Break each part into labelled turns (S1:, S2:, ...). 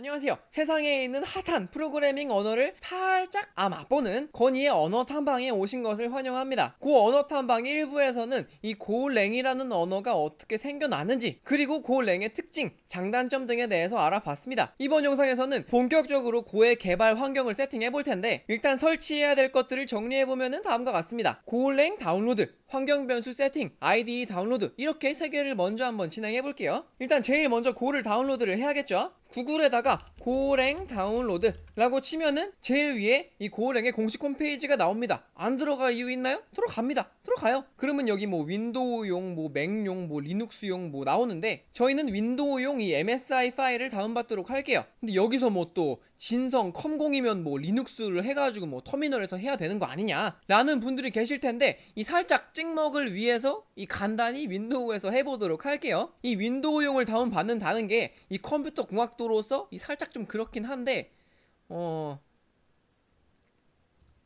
S1: 안녕하세요. 세상에 있는 핫한 프로그래밍 언어를 살짝 아 맛보는 건이의 언어 탐방에 오신 것을 환영합니다. 고 언어 탐방 1부에서는 이 고랭이라는 언어가 어떻게 생겨나는지 그리고 고랭의 특징, 장단점 등에 대해서 알아봤습니다. 이번 영상에서는 본격적으로 고의 개발 환경을 세팅해 볼 텐데 일단 설치해야 될 것들을 정리해 보면은 다음과 같습니다. 고 랭 다운로드 환경변수 세팅, IDE 다운로드 이렇게 세 개를 먼저 한번 진행해 볼게요 일단 제일 먼저 고를 다운로드를 해야겠죠 구글에다가 고랭 다운로드 라고 치면은 제일 위에 이 고랭의 공식 홈페이지가 나옵니다 안 들어갈 이유 있나요? 들어갑니다 들어가요 그러면 여기 뭐 윈도우용 뭐 맥용 뭐 리눅스용 뭐 나오는데 저희는 윈도우용 이 msi 파일을 다운받도록 할게요 근데 여기서 뭐 또 진성 컴공이면 뭐 리눅스를 해가지고 뭐 터미널에서 해야 되는 거 아니냐 라는 분들이 계실 텐데 이 살짝 찍먹을 위해서 이 간단히 윈도우에서 해보도록 할게요 이 윈도우용을 다운받는다는 게 이 컴퓨터 공학도로서 이 살짝 좀 그렇긴 한데 어...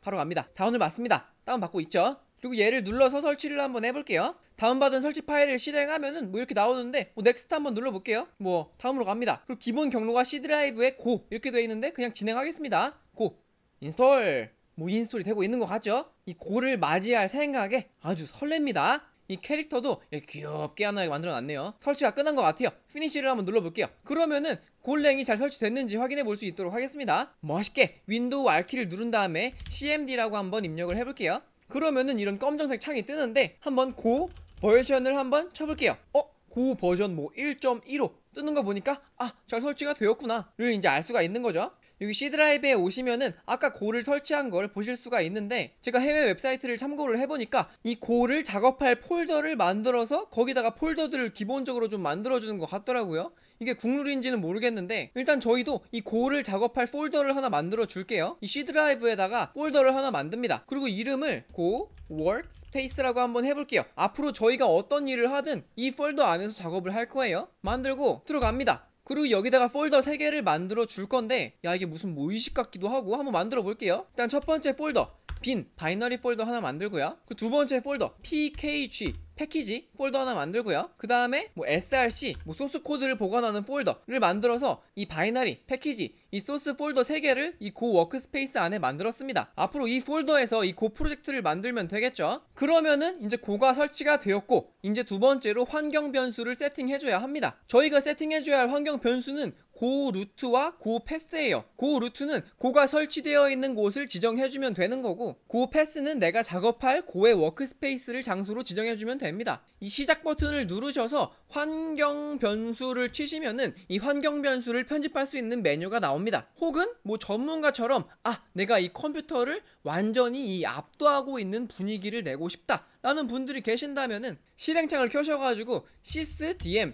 S1: 바로 갑니다 다운을 받습니다 다운받고 있죠 그리고 얘를 눌러서 설치를 한번 해볼게요 다운받은 설치 파일을 실행하면은 뭐 이렇게 나오는데 뭐 넥스트 한번 눌러볼게요 뭐 다음으로 갑니다 그리고 기본 경로가 C 드라이브에 고 이렇게 되어 있는데 그냥 진행하겠습니다 고 인스톨 뭐 인스톨이 되고 있는 것 같죠 이 고를 맞이할 생각에 아주 설렙니다. 이 캐릭터도 귀엽게 하나 만들어놨네요. 설치가 끝난 것 같아요. 피니쉬를 한번 눌러볼게요. 그러면은 골랭이 잘 설치됐는지 확인해 볼 수 있도록 하겠습니다. 멋있게 윈도우 R키를 누른 다음에 CMD라고 한번 입력을 해볼게요. 그러면은 이런 검정색 창이 뜨는데 한번 고 버전을 한번 쳐볼게요. 어? 고 버전 뭐 1.15 뜨는 거 보니까 아 잘 설치가 되었구나를 이제 알 수가 있는 거죠. 여기 C드라이브에 오시면은 아까 고를 설치한 걸 보실 수가 있는데 제가 해외 웹사이트를 참고를 해보니까 이 고를 작업할 폴더를 만들어서 거기다가 폴더들을 기본적으로 좀 만들어주는 것 같더라고요 이게 국룰인지는 모르겠는데 일단 저희도 이 고를 작업할 폴더를 하나 만들어 줄게요 이 C 드라이브에다가 폴더를 하나 만듭니다 그리고 이름을 고 workspace라고 한번 해볼게요 앞으로 저희가 어떤 일을 하든 이 폴더 안에서 작업을 할 거예요 만들고 들어갑니다 그리고 여기다가 폴더 3개를 만들어 줄 건데 야 이게 무슨 무의식 같기도 하고 한번 만들어 볼게요 일단 첫 번째 폴더 빈 바이너리 폴더 하나 만들고요 그 두 번째 폴더 pkg 패키지 폴더 하나 만들고요 그 다음에 뭐 src 뭐 소스 코드를 보관하는 폴더를 만들어서 이 바이너리 패키지 이 소스 폴더 3개를 이 고 워크스페이스 안에 만들었습니다 앞으로 이 폴더에서 이 고 프로젝트를 만들면 되겠죠 그러면은 이제 고가 설치가 되었고 이제 두 번째로 환경 변수를 세팅해줘야 합니다 저희가 세팅해줘야 할 환경 변수는 고 루트와 고 패스예요. 고 루트는 고가 설치되어 있는 곳을 지정해주면 되는 거고 고 패스는 내가 작업할 고의 워크스페이스를 장소로 지정해주면 됩니다. 이 시작 버튼을 누르셔서 환경 변수를 치시면은 이 환경 변수를 편집할 수 있는 메뉴가 나옵니다. 혹은 뭐 전문가처럼 아 내가 이 컴퓨터를 완전히 이 압도하고 있는 분위기를 내고 싶다 라는 분들이 계신다면은 실행창을 켜셔가지고 sysdm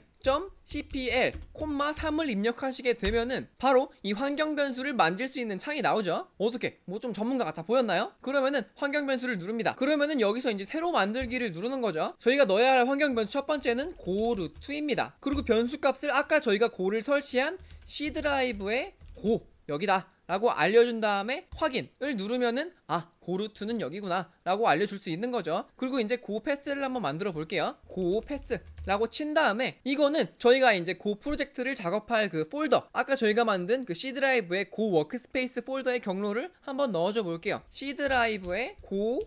S1: .cpl, 콤마 3을 입력하시게 되면은 바로 이 환경 변수를 만들 수 있는 창이 나오죠. 어떻게? 뭐 좀 전문가 같아 보였나요? 그러면은 환경 변수를 누릅니다. 그러면은 여기서 이제 새로 만들기를 누르는 거죠. 저희가 넣어야 할 환경 변수 첫 번째는 고루트입니다. 그리고 변수 값을 아까 저희가 고를 설치한 C 드라이브의 고 여기다 라고 알려준 다음에 확인을 누르면은 아 고루트는 여기구나 라고 알려줄 수 있는 거죠 그리고 이제 고 패스를 한번 만들어 볼게요 고 패스 라고 친 다음에 이거는 저희가 이제 고 프로젝트를 작업할 그 폴더 아까 저희가 만든 그 C 드라이브의 고 워크스페이스 폴더의 경로를 한번 넣어줘 볼게요 C 드라이브의 고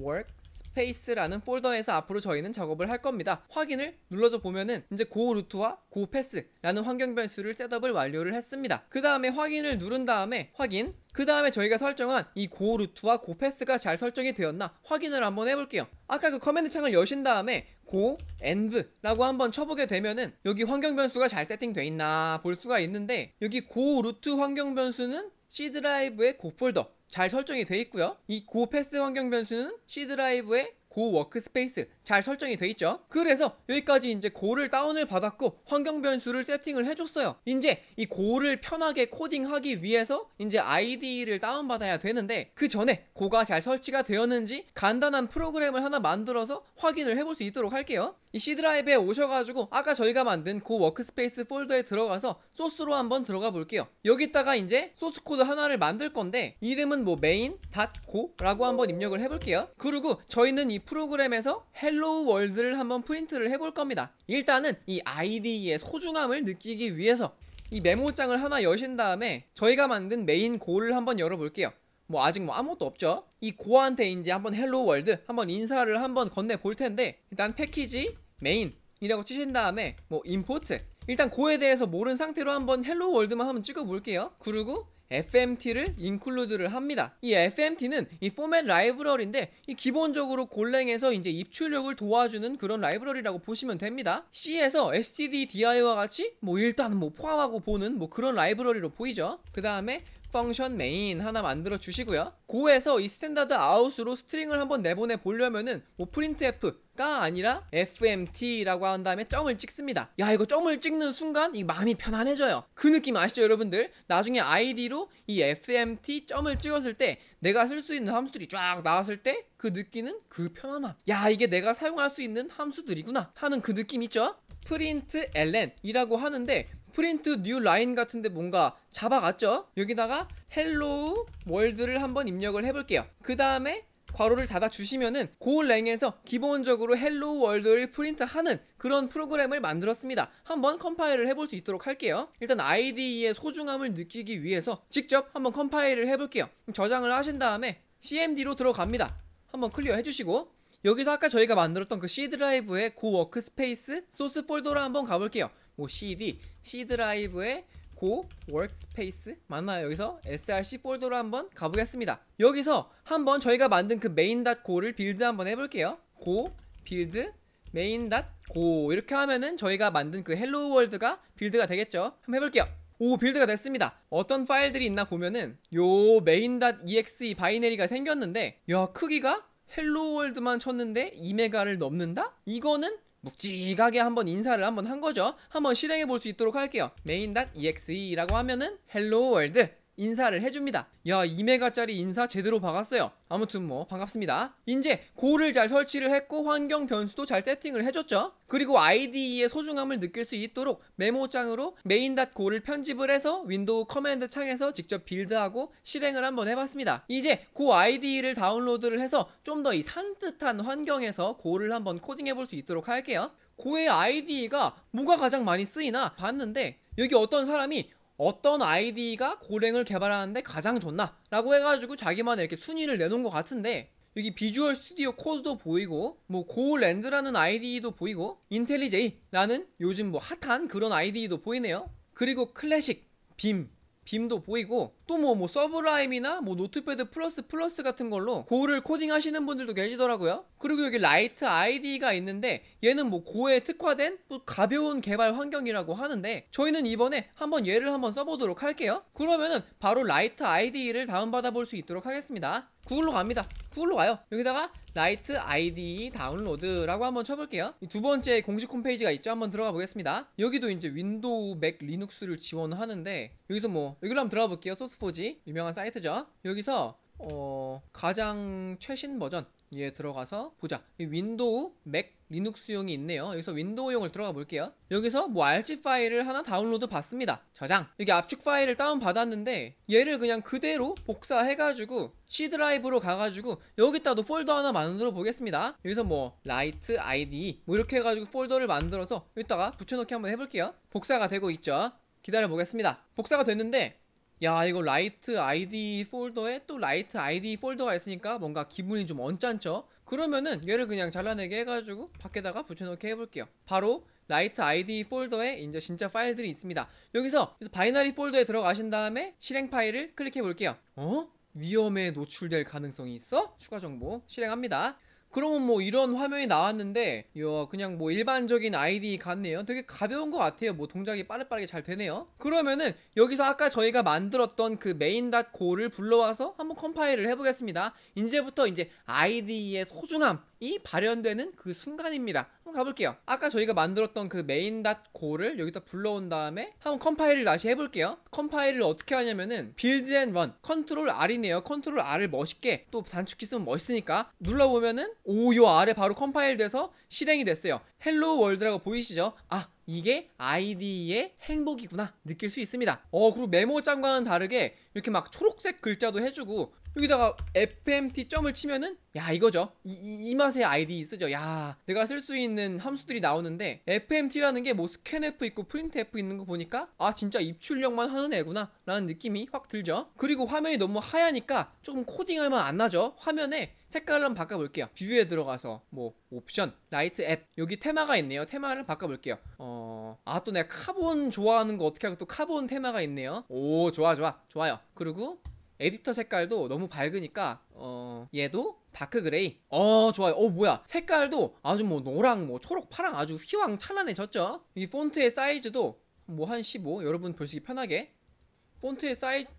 S1: 워크 스페이스라는 폴더에서 앞으로 저희는 작업을 할 겁니다. 확인을 눌러서 보면은 이제 고 루트와 고 패스라는 환경 변수를 셋업을 완료를 했습니다. 그 다음에 확인을 누른 다음에 확인 그 다음에 저희가 설정한 이고 루트와 고 패스가 잘 설정이 되었나 확인을 한번 해볼게요. 아까 그 커맨드 창을 여신 다음에 고 엔드 라고 한번 쳐보게 되면은 여기 환경 변수가 잘 세팅돼 있나 볼 수가 있는데 여기 고 루트 환경 변수는 C 드라이브의 고 폴더 잘 설정이 되어 있고요. 이 고패스 환경 변수는 C 드라이브의 고 워크스페이스 잘 설정이 돼 있죠 그래서 여기까지 이제 고를 다운을 받았고 환경 변수를 세팅을 해줬어요 이제 이 고를 편하게 코딩하기 위해서 이제 IDE를 다운받아야 되는데 그 전에 고가 잘 설치가 되었는지 간단한 프로그램을 하나 만들어서 확인을 해볼 수 있도록 할게요 이 C드라이브에 오셔가지고 아까 저희가 만든 고 워크스페이스 폴더에 들어가서 소스로 한번 들어가 볼게요 여기다가 이제 소스 코드 하나를 만들 건데 이름은 뭐 메인 닷고라고 한번 입력을 해볼게요 그리고 저희는 이 프로그램에서 헬로우 월드를 한번 프린트를 해볼 겁니다 일단은 이 IDE의 소중함을 느끼기 위해서 이 메모장을 하나 여신 다음에 저희가 만든 메인 고를 한번 열어볼게요 뭐 아직 뭐 아무것도 없죠 이 고한테 이제 한번 헬로우 월드 한번 인사를 한번 건네 볼 텐데 일단 패키지 메인 이라고 치신 다음에 뭐 임포트 일단 고에 대해서 모른 상태로 한번 헬로우 월드만 한번 찍어 볼게요 그리고 FMT를 인클루드를 합니다. 이 FMT는 이 포맷 라이브러리인데 이 기본적으로 골랭에서 이제 입출력을 도와주는 그런 라이브러리라고 보시면 됩니다. C에서 STD DI와 같이 뭐 일단 뭐 포함하고 보는 뭐 그런 라이브러리로 보이죠. 그 다음에 펑션 메인 하나 만들어 주시고요 고에서 이 스탠다드 아웃으로 스트링을 한번 내보내 보려면은 뭐 프린트 F가 아니라 FMT라고 한 다음에 점을 찍습니다 야 이거 점을 찍는 순간 이 마음이 편안해져요 그 느낌 아시죠 여러분들 나중에 아이디로 이 FMT 점을 찍었을 때 내가 쓸 수 있는 함수들이 쫙 나왔을 때 그 느끼는 그 편안함 야 이게 내가 사용할 수 있는 함수들이구나 하는 그 느낌 있죠 프린트 ln이라고 하는데 프린트 뉴 라인 같은데 뭔가 잡아갔죠? 여기다가 헬로우 월드를 한번 입력을 해볼게요. 그 다음에 괄호를 닫아주시면은 고 랭에서 기본적으로 헬로우 월드를 프린트하는 그런 프로그램을 만들었습니다. 한번 컴파일을 해볼 수 있도록 할게요. 일단 IDE의 소중함을 느끼기 위해서 직접 한번 컴파일을 해볼게요. 저장을 하신 다음에 CMD로 들어갑니다. 한번 클리어 해주시고 여기서 아까 저희가 만들었던 그 C 드라이브의 고 워크스페이스 소스 폴더로 한번 가볼게요. 뭐 CD, C 드라이브에 고 워크스페이스 맞나요? 여기서 src 폴더로 한번 가보겠습니다. 여기서 한번 저희가 만든 그 main.go를 빌드 한번 해볼게요. 고 빌드 u i l d main.go 이렇게 하면은 저희가 만든 그 헬로우 월드가 빌드가 되겠죠? 한번 해볼게요. 오 빌드가 됐습니다 어떤 파일들이 있나 보면은 요 main.exe e 바이너리가 생겼는데 야 크기가 헬로월드만 쳤는데 2메가를 넘는다? 이거는 묵직하게 한번 인사를 한번 한 거죠 한번 실행해 볼 수 있도록 할게요 main.exe라고 하면은 hello world 인사를 해줍니다 야 2메가짜리 인사 제대로 박았어요 아무튼 뭐 반갑습니다 이제 고를 잘 설치를 했고 환경 변수도 잘 세팅을 해줬죠 그리고 IDE의 소중함을 느낄 수 있도록 메모장으로 main.go를 편집을 해서 윈도우 커맨드 창에서 직접 빌드하고 실행을 한번 해봤습니다 이제 고 IDE를 다운로드를 해서 좀 더 이 산뜻한 환경에서 고를 한번 코딩해볼 수 있도록 할게요 고의 IDE가 뭐가 가장 많이 쓰이나 봤는데 여기 어떤 사람이 어떤 아이디가 고랭을 개발하는데 가장 좋나? 라고 해가지고 자기만의 이렇게 순위를 내놓은 것 같은데 여기 비주얼 스튜디오 코드도 보이고 뭐 고랜드라는 아이디도 보이고 인텔리제이라는 요즘 뭐 핫한 그런 아이디도 보이네요 그리고 클래식 빔 빔도 보이고 또 뭐뭐 뭐, 서브라임이나 뭐 노트패드 플러스 플러스 같은 걸로 고를 코딩 하시는 분들도 계시더라고요 그리고 여기 라이트 아이디가 있는데 얘는 뭐 고에 특화된 뭐 가벼운 개발 환경이라고 하는데 저희는 이번에 한번 얘를 한번 써보도록 할게요 그러면은 바로 라이트 아이디를 다운받아 볼 수 있도록 하겠습니다 구글로 갑니다 구글로 가요 여기다가 라이트 아이디 다운로드라고 한번 쳐볼게요 두 번째 공식 홈페이지가 있죠 한번 들어가 보겠습니다 여기도 이제 윈도우 맥 리눅스를 지원하는데 여기서 뭐 여기로 한번 들어가 볼게요 소스 핫보지 유명한 사이트죠 여기서 어, 가장 최신 버전 에 예, 들어가서 보자 윈도우 맥 리눅스용이 있네요 여기서 윈도우용을 들어가 볼게요 여기서 뭐 RG 파일을 하나 다운로드 받습니다 저장 여기 압축 파일을 다운 받았는데 얘를 그냥 그대로 복사해가지고 C 드라이브로 가가지고 여기다도 폴더 하나 만들어 보겠습니다 여기서 뭐 라이트 아이디 뭐 이렇게 해가지고 폴더를 만들어서 여기다가 붙여넣기 한번 해볼게요 복사가 되고 있죠 기다려 보겠습니다 복사가 됐는데 야 이거 라이트 아이디 폴더에 또 라이트 아이디 폴더가 있으니까 뭔가 기분이 좀 언짢죠? 그러면은 얘를 그냥 잘라내게 해가지고 밖에다가 붙여넣기 해볼게요 바로 라이트 아이디 폴더에 이제 진짜 파일들이 있습니다 여기서 바이너리 폴더에 들어가신 다음에 실행 파일을 클릭해 볼게요 어? 위험에 노출될 가능성이 있어? 추가 정보 실행합니다 그러면 뭐 이런 화면이 나왔는데 이야 그냥 뭐 일반적인 아이디 같네요 되게 가벼운 것 같아요 뭐 동작이 빠르빠르게 잘 되네요 그러면은 여기서 아까 저희가 만들었던 그 main.go를 불러와서 한번 컴파일을 해보겠습니다 이제부터 이제 아이디의 소중함 이 발현되는 그 순간입니다 한번 가볼게요 아까 저희가 만들었던 그 main.go를 여기다 불러온 다음에 한번 컴파일을 다시 해볼게요 컴파일을 어떻게 하냐면은 build and run 컨트롤 R이네요 컨트롤 R을 멋있게 또 단축키 쓰면 멋있으니까 눌러보면은 오요 아래 바로 컴파일 돼서 실행이 됐어요 hello w o r l d 라고 보이시죠? 아 이게 i d 디의 행복이구나 느낄 수 있습니다 어 그리고 메모장과는 다르게 이렇게 막 초록색 글자도 해주고 여기다가 fmt 점을 치면은 야 이거죠 이, 이, 이 맛의 아이디 쓰죠 야 내가 쓸 수 있는 함수들이 나오는데 fmt라는 게뭐 scanf 있고 printf 있는 거 보니까 아 진짜 입출력만 하는 애구나 라는 느낌이 확 들죠 그리고 화면이 너무 하얘니까 조금 코딩할 만안 나죠 화면에 색깔을 한번 바꿔볼게요 뷰에 들어가서 뭐 옵션 라이트 앱 여기 테마가 있네요 테마를 바꿔볼게요 어... 아 또 내가 카본 좋아하는 거 어떻게 하고 또 카본 테마가 있네요 오 좋아 좋아 좋아요 그리고 에디터 색깔도 너무 밝으니까 어 얘도 다크 그레이 어 좋아요 어 뭐야 색깔도 아주 뭐 노랑 뭐 초록 파랑 아주 휘황 찬란해졌죠 이 폰트의 사이즈도 뭐 한15 여러분 보시기 편하게 폰트의 사이즈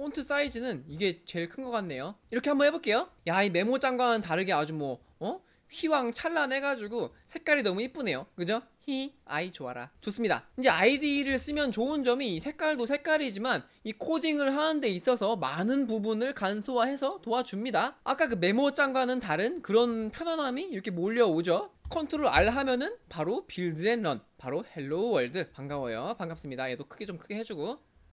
S1: 폰트 사이즈는 이게 제일 큰 것 같네요 이렇게 한번 해볼게요 야이 메모 장과는 다르게 아주 뭐 어? 휘황 찬란해가지고 색깔이 너무 이쁘네요 그죠? 히, 아이 좋아라 좋습니다 이제 아이디를 쓰면 좋은 점이 색깔도 색깔이지만 이 코딩을 하는데 있어서 많은 부분을 간소화해서 도와줍니다 아까 그 메모장과는 다른 그런 편안함이 이렇게 몰려오죠 컨트롤 R 하면은 바로 빌드 앤런 바로 헬로우 월드 반가워요 반갑습니다 얘도 크게 좀 크게 해주고